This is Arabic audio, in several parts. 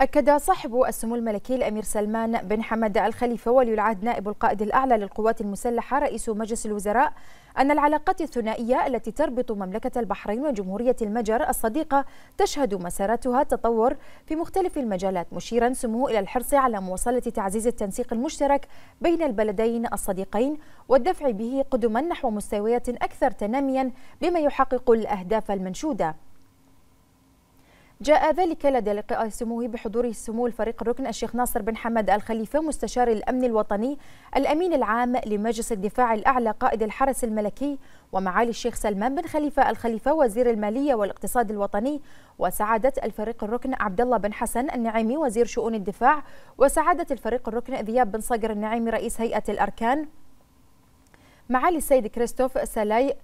أكد صاحب السمو الملكي الأمير سلمان بن حمد الخليفة ولي العهد نائب القائد الأعلى للقوات المسلحة رئيس مجلس الوزراء أن العلاقات الثنائية التي تربط مملكة البحرين وجمهورية المجر الصديقة تشهد مساراتها تطور في مختلف المجالات مشيرا سموه إلى الحرص على مواصلة تعزيز التنسيق المشترك بين البلدين الصديقين والدفع به قدما نحو مستويات أكثر تناميا بما يحقق الأهداف المنشودة جاء ذلك لدى لقاء سموه بحضور سمو الفريق الركن الشيخ ناصر بن حمد الخليفة مستشار الأمن الوطني الأمين العام لمجلس الدفاع الأعلى قائد الحرس الملكي ومعالي الشيخ سلمان بن خليفة الخليفة وزير المالية والاقتصاد الوطني وسعادة الفريق الركن عبد الله بن حسن النعيمي وزير شؤون الدفاع وسعادة الفريق الركن ذياب بن صقر النعيمي رئيس هيئة الأركان معالي السيد كريستوف سلاي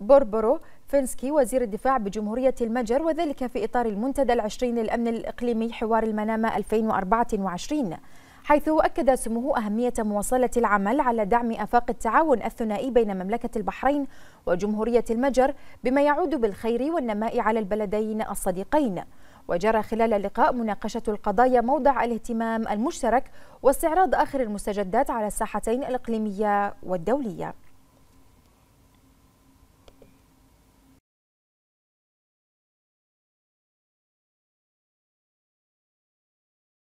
بوربرو فينسكي وزير الدفاع بجمهورية المجر وذلك في إطار المنتدى العشرين للأمن الإقليمي حوار المنامة 2024 حيث أكد سموه أهمية مواصلة العمل على دعم آفاق التعاون الثنائي بين مملكة البحرين وجمهورية المجر بما يعود بالخير والنماء على البلدين الصديقين وجرى خلال اللقاء مناقشة القضايا موضع الاهتمام المشترك واستعراض آخر المستجدات على الساحتين الإقليمية والدولية